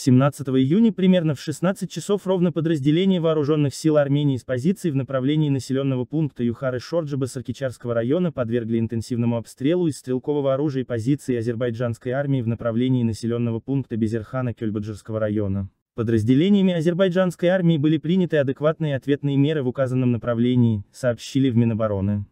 17 июня примерно в 16 часов ровно подразделение вооруженных сил Армении с позиций в направлении населенного пункта Юхары Шорджиба Саркичарского района подвергли интенсивному обстрелу из стрелкового оружия позиции азербайджанской армии в направлении населенного пункта Безерхана Кельбаджирского района. Подразделениями азербайджанской армии были приняты адекватные ответные меры в указанном направлении, сообщили в Минобороны.